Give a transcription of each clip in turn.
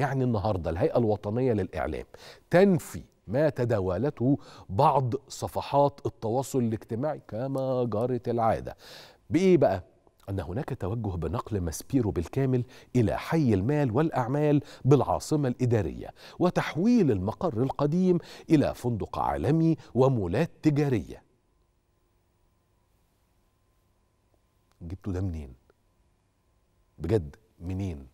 يعني النهارده الهيئه الوطنيه للاعلام تنفي ما تداولته بعض صفحات التواصل الاجتماعي كما جرت العاده بايه بقى ان هناك توجه بنقل ماسبيرو بالكامل الى حي المال والاعمال بالعاصمه الاداريه وتحويل المقر القديم الى فندق عالمي ومولات تجاريه جبتوا ده منين بجد منين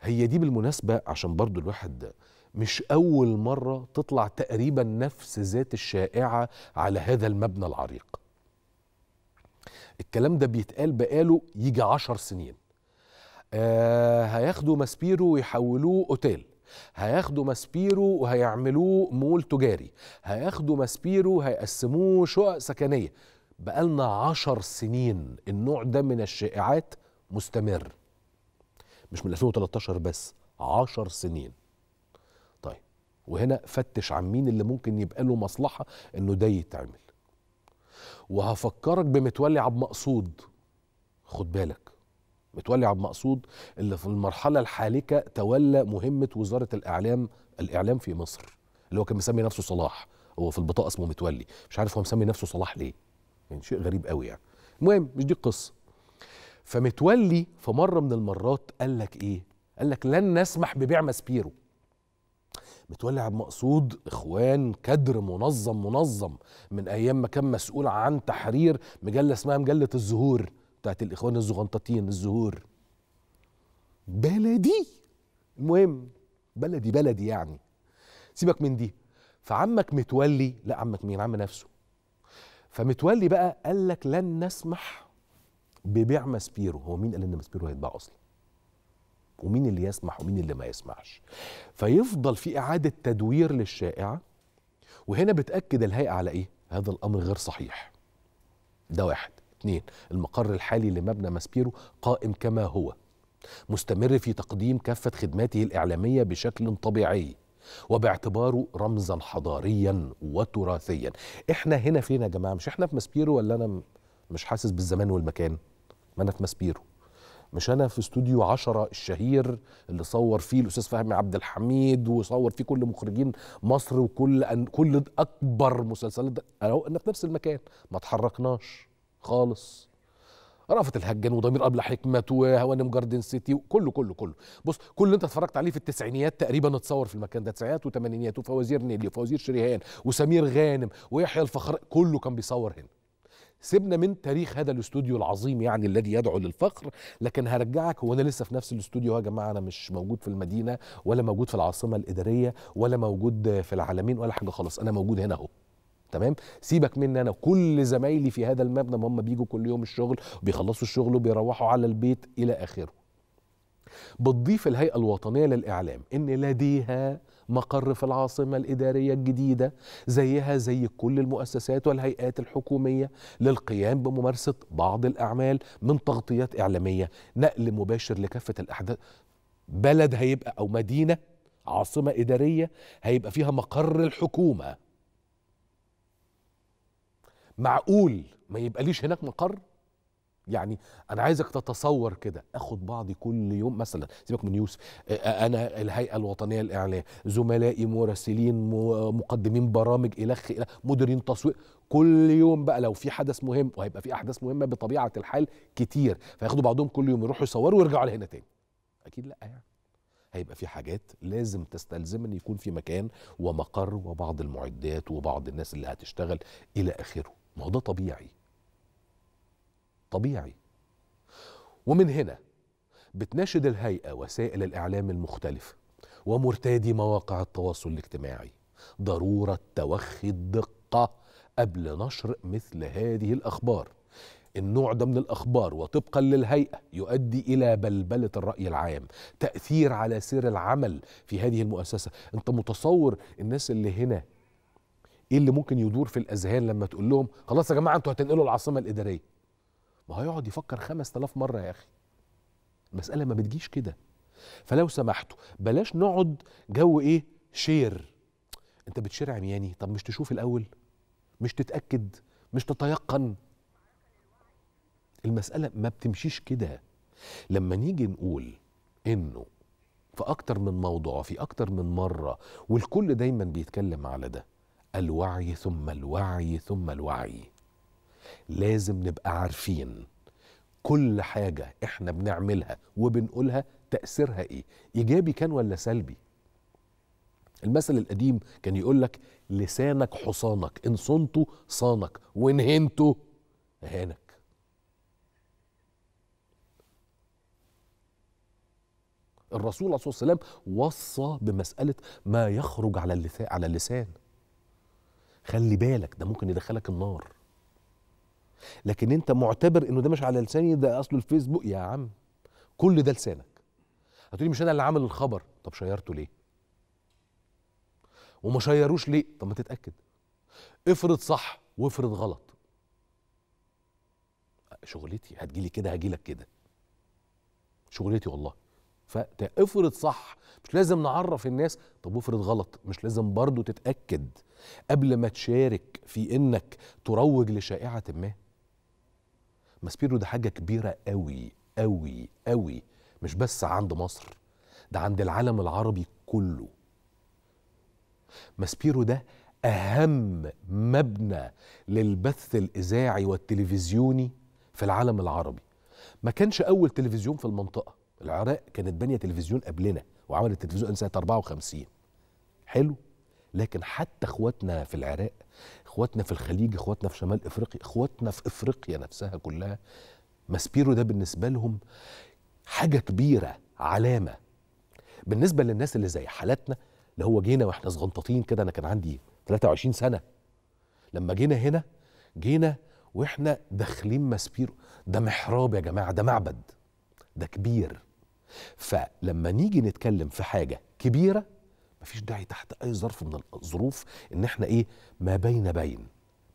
هي دي بالمناسبة عشان برضو الواحد مش أول مرة تطلع تقريبا نفس ذات الشائعة على هذا المبنى العريق الكلام ده بيتقال بقاله يجي عشر سنين آه هياخدوا ماسبيرو ويحولوه اوتيل هياخدوا ماسبيرو وهيعملوه مول تجاري هياخدوا ماسبيرو وهيقسموه شقق سكنيه بقالنا عشر سنين النوع ده من الشائعات مستمر مش من 2013 بس 10 سنين طيب وهنا فتش عن مين اللي ممكن يبقى له مصلحه انه ده يتعمل وهفكرك بمتولي عبد مقصود خد بالك متولي عبد مقصود اللي في المرحله الحالكه تولى مهمه وزاره الاعلام الاعلام في مصر اللي هو كان مسمي نفسه صلاح هو في البطاقه اسمه متولي مش عارف هو مسمي نفسه صلاح ليه يعني شيء غريب قوي يعني المهم مش دي القصه فمتولي في مرة من المرات قال لك إيه؟ قال لك لن نسمح ببيع ماسبيرو متولي عبد مقصود اخوان كدر منظم منظم من ايام ما كان مسؤول عن تحرير مجله اسمها مجله الزهور بتاعت الاخوان الزغنططين الزهور بلدي المهم بلدي بلدي يعني سيبك من دي فعمك متولي لا عمك مين عم نفسه فمتولي بقى قال لك لن نسمح ببيع ماسبيرو هو مين قال ان ماسبيرو هيتباع اصلا ومين اللي يسمح ومين اللي ما يسمحش فيفضل في اعاده تدوير للشائعه وهنا بتاكد الهيئه على ايه هذا الامر غير صحيح ده واحد اثنين المقر الحالي لمبنى ماسبيرو قائم كما هو مستمر في تقديم كافه خدماته الاعلاميه بشكل طبيعي وباعتباره رمزا حضاريا وتراثيا احنا هنا فين يا جماعه مش احنا في ماسبيرو ولا انا مش حاسس بالزمان والمكان ما انا في ماسبيرو مش انا في استوديو عشرة الشهير اللي صور فيه الاستاذ فهمي عبد الحميد وصور فيه كل مخرجين مصر وكل أن كل اكبر مسلسلات انا انا في نفس المكان ما اتحركناش خالص رأفت الهجان وضمير قبل حكمة وهوانم جاردن سيتي وكله كله كله بص كل اللي انت اتفرجت عليه في التسعينيات تقريبا اتصور في المكان ده تسعينات وثمانينيات وفوازير نيلي وفوازير شريهان وسمير غانم ويحيى الفخر كله كان بيصور هنا سيبنا من تاريخ هذا الاستوديو العظيم يعني الذي يدعو للفخر لكن هرجعك هو انا لسه في نفس الاستوديو يا جماعه انا مش موجود في المدينه ولا موجود في العاصمه الاداريه ولا موجود في العالمين ولا حاجه خالص انا موجود هنا اهو تمام سيبك مني انا كل زمايلي في هذا المبنى ما هم بيجوا كل يوم الشغل بيخلصوا الشغل وبيروحوا على البيت الى اخره بتضيف الهيئه الوطنيه للاعلام ان لديها مقر في العاصمة الإدارية الجديدة زيها زي كل المؤسسات والهيئات الحكومية للقيام بممارسة بعض الأعمال من تغطيات إعلامية نقل مباشر لكافة الأحداث بلد هيبقى أو مدينة عاصمة إدارية هيبقى فيها مقر الحكومة معقول ما يبقى ليش هناك مقر يعني انا عايزك تتصور كده اخد بعضي كل يوم مثلا سيبك من يوسف انا الهيئه الوطنيه للاعلام زملائي مراسلين مقدمين برامج الخ الى مديرين تصوير كل يوم بقى لو في حدث مهم وهيبقى في احداث مهمه بطبيعه الحال كتير فياخدوا بعضهم كل يوم يروحوا يصوروا ويرجعوا لهنا تاني اكيد لا يعني هيبقى في حاجات لازم تستلزم ان يكون في مكان ومقر وبعض المعدات وبعض الناس اللي هتشتغل الى اخره ما هو ده طبيعي طبيعي ومن هنا بتناشد الهيئة وسائل الإعلام المختلفة ومرتادي مواقع التواصل الاجتماعي ضرورة توخي الدقة قبل نشر مثل هذه الأخبار النوع ده من الأخبار وطبقا للهيئة يؤدي إلى بلبلة الرأي العام تأثير على سير العمل في هذه المؤسسة أنت متصور الناس اللي هنا إيه اللي ممكن يدور في الأذهان لما تقول لهم خلاص يا جماعة أنتوا هتنقلوا العاصمة الإدارية ما هيقعد يفكر 5000 مره يا اخي المساله ما بتجيش كده فلو سمحتوا بلاش نقعد جو ايه شير انت بتشير عمياني طب مش تشوف الاول مش تتاكد مش تتيقن المساله ما بتمشيش كده لما نيجي نقول انه في اكتر من موضوع في اكتر من مره والكل دايما بيتكلم على ده الوعي ثم الوعي ثم الوعي لازم نبقى عارفين كل حاجة احنا بنعملها وبنقولها تأثيرها ايه ايجابي كان ولا سلبي المثل القديم كان يقول لك لسانك حصانك ان صنته صانك وان هنته هانك الرسول عليه الصلاه والسلام وصى بمساله ما يخرج على اللسان على اللسان خلي بالك ده ممكن يدخلك النار لكن انت معتبر انه ده مش على لساني ده اصله الفيسبوك يا عم كل ده لسانك هتقولي مش انا اللي عامل الخبر طب شيرته ليه وما شيروش ليه طب ما تتاكد افرض صح وافرض غلط شغلتي هتجيلي كده هجيلك كده شغلتي والله فافرض صح مش لازم نعرف الناس طب وافرض غلط مش لازم برضو تتاكد قبل ما تشارك في انك تروج لشائعه ما ماسبيرو ده حاجه كبيره قوي قوي قوي مش بس عند مصر ده عند العالم العربي كله ماسبيرو ده اهم مبنى للبث الاذاعي والتلفزيوني في العالم العربي ما كانش اول تلفزيون في المنطقه العراق كانت بانيه تلفزيون قبلنا وعملت تلفزيون سنه 54 حلو لكن حتى اخواتنا في العراق اخواتنا في الخليج اخواتنا في شمال افريقيا اخواتنا في افريقيا نفسها كلها ماسبيرو ده بالنسبه لهم حاجه كبيره علامه بالنسبه للناس اللي زي حالاتنا اللي هو جينا واحنا صغنططين كده انا كان عندي 23 سنه لما جينا هنا جينا واحنا داخلين ماسبيرو ده محراب يا جماعه ده معبد ده كبير فلما نيجي نتكلم في حاجه كبيره فيش داعي تحت اي ظرف من الظروف ان احنا ايه ما بين بين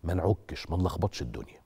ما نعكش ما نلخبطش الدنيا